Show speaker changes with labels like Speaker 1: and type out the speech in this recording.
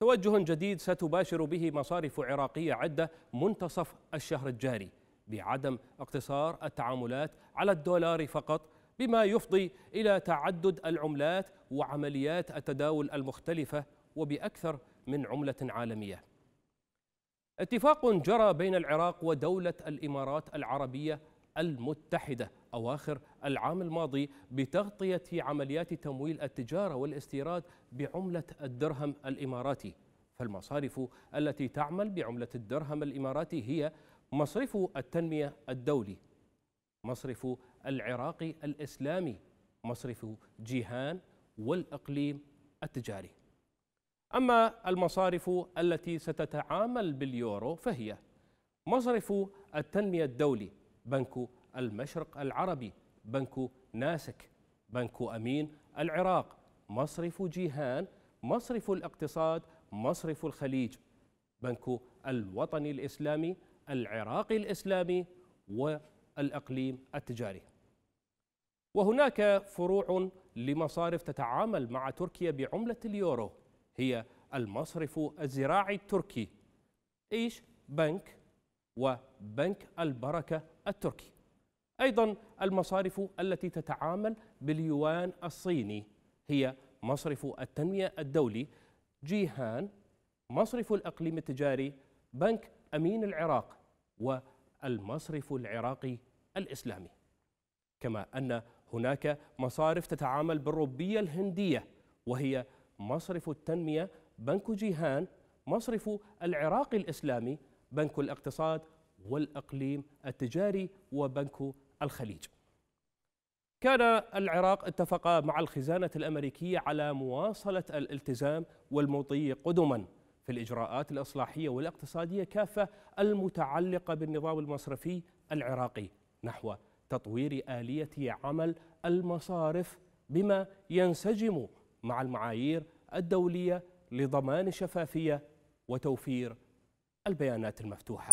Speaker 1: توجه جديد ستباشر به مصارف عراقية عدة منتصف الشهر الجاري بعدم اقتصار التعاملات على الدولار فقط بما يفضي إلى تعدد العملات وعمليات التداول المختلفة وبأكثر من عملة عالمية اتفاق جرى بين العراق ودولة الإمارات العربية المتحدة أواخر العام الماضي بتغطية عمليات تمويل التجارة والاستيراد بعملة الدرهم الإماراتي فالمصارف التي تعمل بعملة الدرهم الإماراتي هي مصرف التنمية الدولي مصرف العراق الإسلامي مصرف جيهان والإقليم التجاري أما المصارف التي ستتعامل باليورو فهي مصرف التنمية الدولي بنك المشرق العربي بنك ناسك بنك أمين العراق مصرف جيهان مصرف الاقتصاد مصرف الخليج بنك الوطني الإسلامي العراقي الإسلامي والإقليم التجاري وهناك فروع لمصارف تتعامل مع تركيا بعملة اليورو هي المصرف الزراعي التركي إيش بنك وبنك البركة التركي أيضا المصارف التي تتعامل باليوان الصيني هي مصرف التنمية الدولي جيهان مصرف الأقليم التجاري بنك أمين العراق والمصرف العراقي الإسلامي كما أن هناك مصارف تتعامل بالروبية الهندية وهي مصرف التنمية بنك جيهان مصرف العراق الإسلامي بنك الاقتصاد والأقليم التجاري وبنك الخليج كان العراق اتفق مع الخزانة الأمريكية على مواصلة الالتزام والمضي قدما في الإجراءات الإصلاحية والاقتصادية كافة المتعلقة بالنظام المصرفي العراقي نحو تطوير آلية عمل المصارف بما ينسجم مع المعايير الدولية لضمان الشفافية وتوفير البيانات المفتوحة